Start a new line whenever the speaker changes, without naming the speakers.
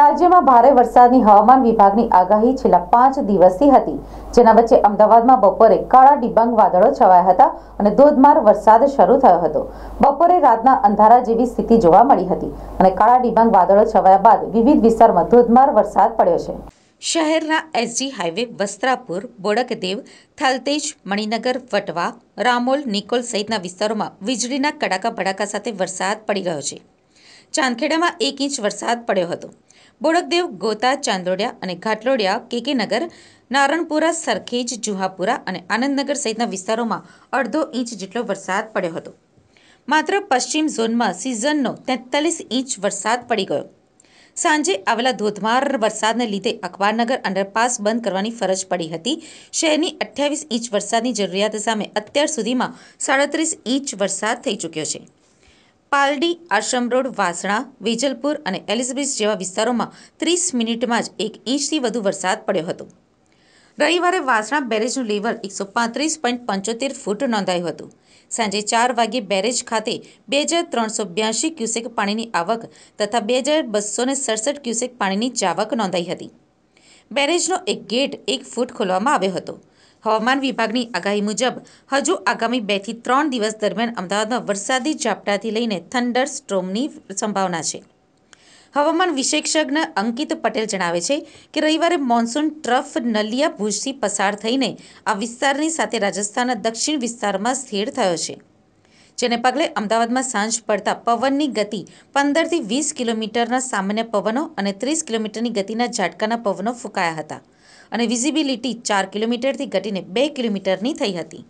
રાજ્યમાં ભારે વરસાદની હવામાન વિભાગની આગાહી છેલ્લા પાંચ દિવસથી હતી જેના વચ્ચે અમદાવાદમાં બપોરે કાળા ડિબાંગ વાદળો છવાયા હતા અને ધોધમાર વરસાદ શરૂ થયો હતો બપોરે રાતના અંધારા જેવી સ્થિતિ જોવા મળી હતી અને કાળા ડિબાંગ વાદળો છવાયા બાદ વિવિધ વિસ્તારમાં ધોધમાર વરસાદ પડ્યો છે શહેરના એસજી હાઈવે વસ્ત્રાપુર બોડકદેવ થાલતેજ મણિનગર વટવા રામોલ નિકોલ સહિતના વિસ્તારોમાં વીજળીના કડાકા ભડાકા સાથે વરસાદ પડી રહ્યો છે ચાંદખેડામાં એક ઇંચ વરસાદ પડ્યો હતો બોડકદેવ ગોતા ચાંદોડિયા અને ઘાટલોડિયા કેકેનગર નારણપુરા સરખેજ જુહાપુરા અને આનંદનગર સહિતના વિસ્તારોમાં અડધો ઇંચ જેટલો વરસાદ પડ્યો હતો માત્ર પશ્ચિમ ઝોનમાં સિઝનનો તેતાલીસ ઇંચ વરસાદ પડી ગયો સાંજે આવેલા ધોધમાર વરસાદને લીધે અખબારનગર અંડરપાસ બંધ કરવાની ફરજ પડી હતી શહેરની અઠ્યાવીસ ઇંચ વરસાદની જરૂરિયાત સામે અત્યાર સુધીમાં સાડત્રીસ ઇંચ વરસાદ થઈ ચૂક્યો છે પાલડી આશ્રમ રોડ વાસણા વેજલપુર અને એલિઝબેથ જેવા વિસ્તારોમાં ત્રીસ મિનિટમાં જ એક ઇંચથી વધુ વરસાદ પડ્યો હતો રવિવારે વાસણા બેરેજનું લેવલ એકસો પાંત્રીસ પોઈન્ટ પંચોતેર ફૂટ નોંધાયું હતું સાંજે ચાર વાગે બેરેજ ખાતે બે હજાર ત્રણસો બ્યાસી ક્યુસેક પાણીની આવક તથા બે હજાર બસો ને સડસઠ ક્યુસેક પાણીની જાવક નોંધાઈ હતી બેરેજનો એક ગેટ એક ફૂટ ખોલવામાં આવ્યો હતો હવામાન વિભાગની આગાહી મુજબ હજુ આગામી બેથી ત્રણ દિવસ દરમિયાન અમદાવાદમાં વરસાદી ઝાપટાથી લઈને થંડર સ્ટ્રોમની સંભાવના છે હવામાન વિશેષજ્ઞ અંકિત પટેલ જણાવે છે કે રવિવારે મોન્સૂન ટ્રફ નલિયા ભુજથી પસાર થઈને આ વિસ્તારની સાથે રાજસ્થાનના દક્ષિણ વિસ્તારમાં સ્થિર થયો છે જેને પગલે અમદાવાદમાં સાંજ પડતા પવનની ગતિ પંદરથી વીસ કિલોમીટરના સામાન્ય પવનો અને ત્રીસ કિલોમીટરની ગતિના ઝાટકાના પવનો ફૂંકાયા હતા અને વિઝિબિલિટી ચાર કિલોમીટરથી ઘટીને બે કિલોમીટરની થઈ હતી